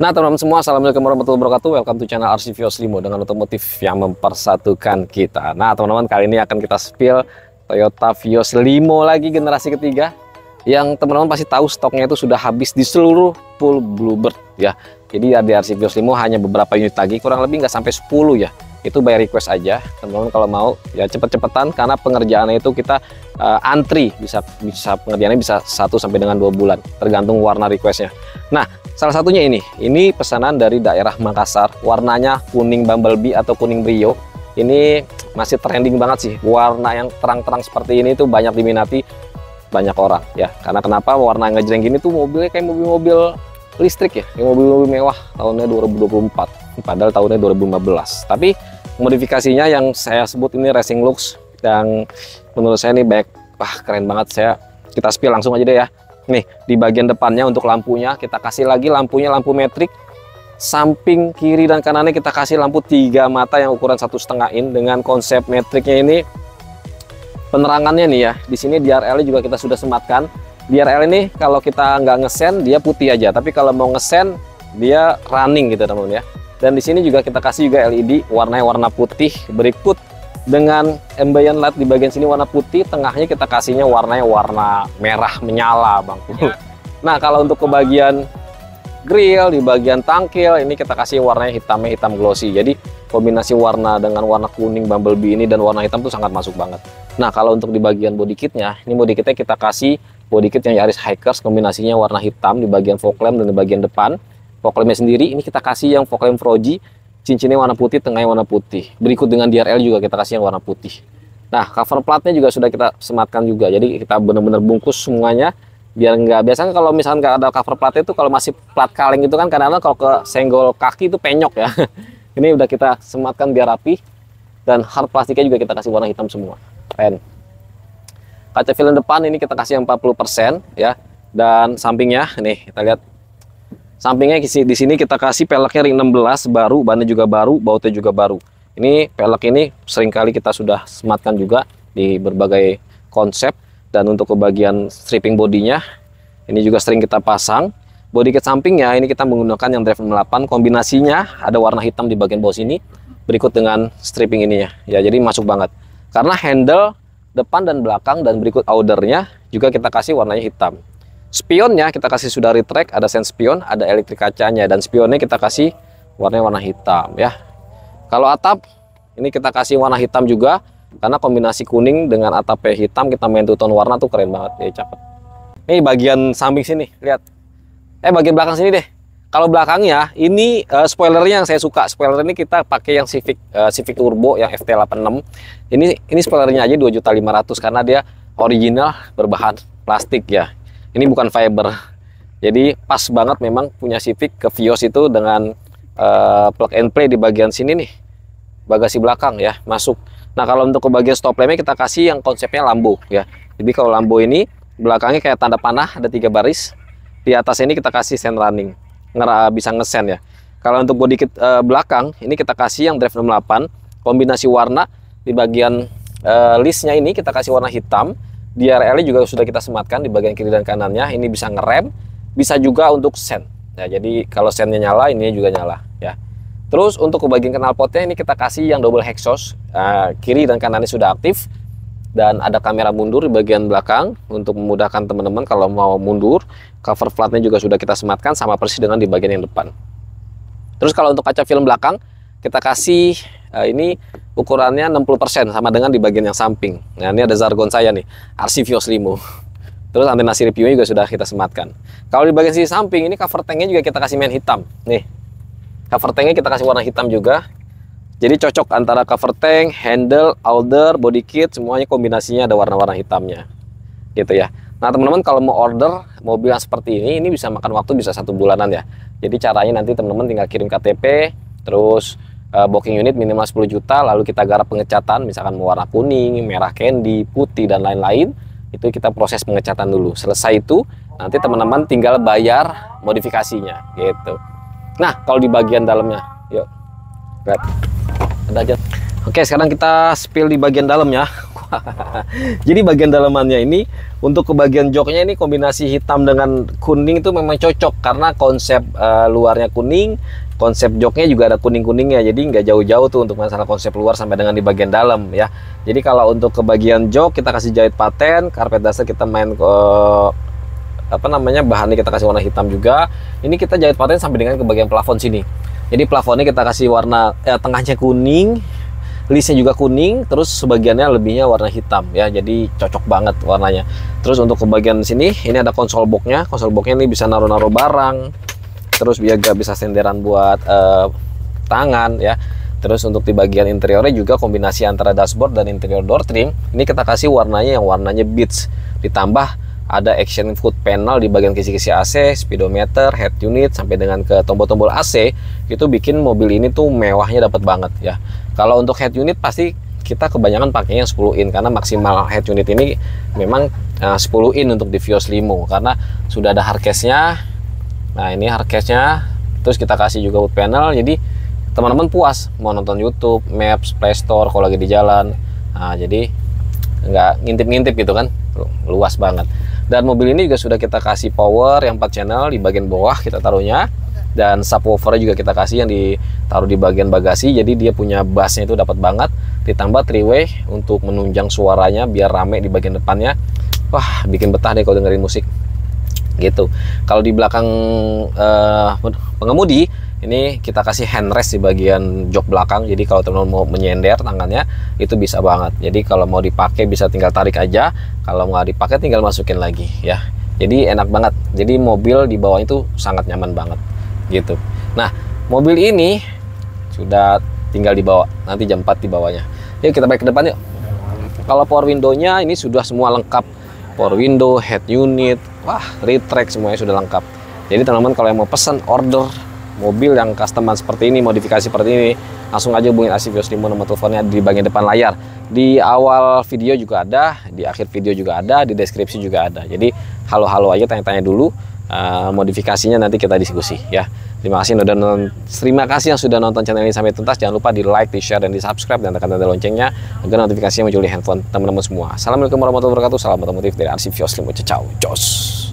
Nah teman-teman semua, Assalamualaikum warahmatullahi wabarakatuh Welcome to channel Vios Limo Dengan otomotif yang mempersatukan kita Nah teman-teman, kali ini akan kita spill Toyota Vios Limo lagi generasi ketiga Yang teman-teman pasti tahu stoknya itu sudah habis di seluruh pool Bluebird ya Jadi ya, di Vios Limo hanya beberapa unit lagi Kurang lebih nggak sampai 10 ya itu by request aja teman-teman kalau mau ya cepet-cepetan karena pengerjaannya itu kita uh, antri bisa bisa pengerjaannya bisa satu sampai dengan dua bulan tergantung warna requestnya nah salah satunya ini ini pesanan dari daerah Makassar warnanya kuning bumblebee atau kuning brio ini masih trending banget sih warna yang terang-terang seperti ini itu banyak diminati banyak orang ya karena kenapa warna ngejreng gini tuh mobilnya kayak mobil-mobil listrik ya, kayak mobil-mobil mewah tahunnya 2024, padahal tahunnya 2015. Tapi modifikasinya yang saya sebut ini racing looks yang menurut saya ini baik wah keren banget saya kita spill langsung aja deh ya nih di bagian depannya untuk lampunya kita kasih lagi lampunya lampu metrik samping kiri dan kanannya kita kasih lampu tiga mata yang ukuran satu setengah in dengan konsep metriknya ini penerangannya nih ya di sini DRL juga kita sudah sematkan DRL ini kalau kita nggak ngesen dia putih aja tapi kalau mau ngesen dia running gitu teman-teman ya dan di sini juga kita kasih juga LED, warna warna putih berikut dengan ambient light di bagian sini warna putih, tengahnya kita kasihnya warna warna merah menyala, Bang. Ya. Nah, kalau untuk ke bagian grill, di bagian tangkil, ini kita kasih warna hitamnya hitam glossy. Jadi, kombinasi warna dengan warna kuning bumblebee ini dan warna hitam tuh sangat masuk banget. Nah, kalau untuk di bagian body kitnya, ini body kitnya kita kasih body kit yang Yaris Hikers kombinasinya warna hitam di bagian fog lamp dan di bagian depan. Vokalnya sendiri ini kita kasih yang vokalnya Froji, cincinnya warna putih, tengahnya warna putih. Berikut dengan DRL juga kita kasih yang warna putih. Nah, cover platnya juga sudah kita sematkan juga. Jadi kita benar-benar bungkus semuanya biar nggak biasanya kan kalau misalnya nggak ada cover platnya itu kalau masih plat kaleng itu kan kadang-kadang kalau ke senggol kaki itu penyok ya ini udah kita sematkan biar rapi dan hard plastiknya juga kita kasih warna hitam semua keren kaca film depan ini kita kasih yang 40% ya dan sampingnya nih kita lihat Sampingnya di sini kita kasih peleknya ring 16 baru, bannya juga baru, bautnya juga baru. Ini pelek ini seringkali kita sudah sematkan juga di berbagai konsep dan untuk kebagian stripping bodinya ini juga sering kita pasang. Body kit sampingnya ini kita menggunakan yang drive 8 kombinasinya ada warna hitam di bagian bawah sini berikut dengan stripping ininya. Ya jadi masuk banget. Karena handle depan dan belakang dan berikut outernya juga kita kasih warnanya hitam. Spionnya kita kasih sudah retract, ada sen spion, ada elektrik kacanya dan spionnya kita kasih warnanya warna hitam ya. Kalau atap ini kita kasih warna hitam juga karena kombinasi kuning dengan atapnya hitam kita main two warna tuh keren banget ya cakep. Ini bagian samping sini lihat. Eh bagian belakang sini deh. Kalau belakangnya ini uh, spoilernya yang saya suka. Spoiler ini kita pakai yang Civic uh, Civic Turbo yang FT86. Ini ini spoilernya aja 2.500 karena dia original berbahan plastik ya ini bukan fiber jadi pas banget memang punya Civic ke Vios itu dengan uh, plug and play di bagian sini nih bagasi belakang ya masuk nah kalau untuk ke bagian stop lampnya kita kasih yang konsepnya Lambo ya jadi kalau Lambo ini belakangnya kayak tanda panah ada tiga baris di atas ini kita kasih sen running Ngera, bisa ngesen ya kalau untuk bodi kit, uh, belakang ini kita kasih yang drive 68 kombinasi warna di bagian uh, listnya ini kita kasih warna hitam di RL e juga sudah kita sematkan di bagian kiri dan kanannya. Ini bisa ngerem, bisa juga untuk sen. Ya, jadi kalau sennya nyala, ini juga nyala. Ya. Terus untuk ke bagian knalpotnya ini kita kasih yang double hexos ya, kiri dan kanannya sudah aktif dan ada kamera mundur di bagian belakang untuk memudahkan teman-teman kalau mau mundur. Cover flatnya juga sudah kita sematkan sama persis dengan di bagian yang depan. Terus kalau untuk kaca film belakang, kita kasih uh, ini ukurannya 60% sama dengan di bagian yang samping. Nah, ini ada Zargon saya nih, RC Vios Limo. Terus antena sirip reviewnya juga sudah kita sematkan. Kalau di bagian sisi samping ini cover tanknya juga kita kasih main hitam. Nih. Cover tanknya kita kasih warna hitam juga. Jadi cocok antara cover tank, handle, outer, body kit semuanya kombinasinya ada warna-warna hitamnya. Gitu ya. Nah, teman-teman kalau mau order mobil yang seperti ini ini bisa makan waktu bisa satu bulanan ya. Jadi caranya nanti teman-teman tinggal kirim KTP, terus uh, booking unit minimal 10 juta lalu kita garap pengecatan misalkan warna kuning, merah candy, putih dan lain-lain itu kita proses pengecatan dulu selesai itu nanti teman-teman tinggal bayar modifikasinya gitu nah kalau di bagian dalamnya yuk lihat ada aja oke sekarang kita spill di bagian dalamnya. Jadi bagian dalamannya ini untuk ke bagian joknya ini kombinasi hitam dengan kuning itu memang cocok karena konsep uh, luarnya kuning, konsep joknya juga ada kuning-kuningnya. Jadi nggak jauh-jauh tuh untuk masalah konsep luar sampai dengan di bagian dalam ya. Jadi kalau untuk ke bagian jok kita kasih jahit paten, karpet dasar kita main uh, apa namanya bahannya kita kasih warna hitam juga ini kita jahit paten sampai dengan ke bagian plafon sini jadi plafonnya kita kasih warna eh, tengahnya kuning Lisnya juga kuning, terus sebagiannya lebihnya warna hitam ya. Jadi cocok banget warnanya. Terus untuk ke bagian sini, ini ada konsol boxnya. Konsol boxnya ini bisa naruh-naruh barang. Terus dia gak bisa senderan buat uh, tangan ya. Terus untuk di bagian interiornya juga kombinasi antara dashboard dan interior door trim. Ini kita kasih warnanya yang warnanya beach. Ditambah ada action foot panel di bagian kisi-kisi AC, speedometer, head unit sampai dengan ke tombol-tombol AC itu bikin mobil ini tuh mewahnya dapat banget ya. Kalau untuk head unit pasti kita kebanyakan pakainya 10 in karena maksimal head unit ini memang eh, uh, 10 in untuk di Vios Limo karena sudah ada case-nya. Nah, ini case-nya terus kita kasih juga wood panel jadi teman-teman puas mau nonton YouTube, Maps, Play Store kalau lagi di jalan. Nah, jadi nggak ngintip-ngintip gitu kan luas banget dan mobil ini juga sudah kita kasih power yang 4 channel di bagian bawah kita taruhnya dan subwoofer juga kita kasih yang ditaruh di bagian bagasi jadi dia punya bassnya itu dapat banget ditambah three way untuk menunjang suaranya biar rame di bagian depannya wah bikin betah deh kalau dengerin musik gitu kalau di belakang uh, pengemudi ini kita kasih handrest di bagian jok belakang jadi kalau teman-teman mau menyender tangannya itu bisa banget jadi kalau mau dipakai bisa tinggal tarik aja kalau nggak dipakai tinggal masukin lagi ya jadi enak banget jadi mobil di bawah itu sangat nyaman banget gitu. Nah, mobil ini sudah tinggal dibawa. Nanti jam 4 dibawanya. Yuk kita balik ke depan yuk. Kalau power window-nya ini sudah semua lengkap. Power window, head unit, wah, retract semuanya sudah lengkap. Jadi teman-teman kalau yang mau pesan order mobil yang customer seperti ini, modifikasi seperti ini, langsung aja hubungin Asivios Limo nomor teleponnya di bagian depan layar. Di awal video juga ada, di akhir video juga ada, di deskripsi juga ada. Jadi halo-halo aja tanya-tanya dulu. Eh, modifikasinya nanti kita diskusi ya. Terima kasih sudah nonton, terima kasih yang sudah nonton channel ini sampai tuntas. Jangan lupa di like, di share, dan di subscribe dan tekan tanda loncengnya agar notifikasinya muncul di handphone teman-teman semua. Assalamualaikum warahmatullahi wabarakatuh. Salam otomotif dari Arsif Yoslim. Ciao, jos.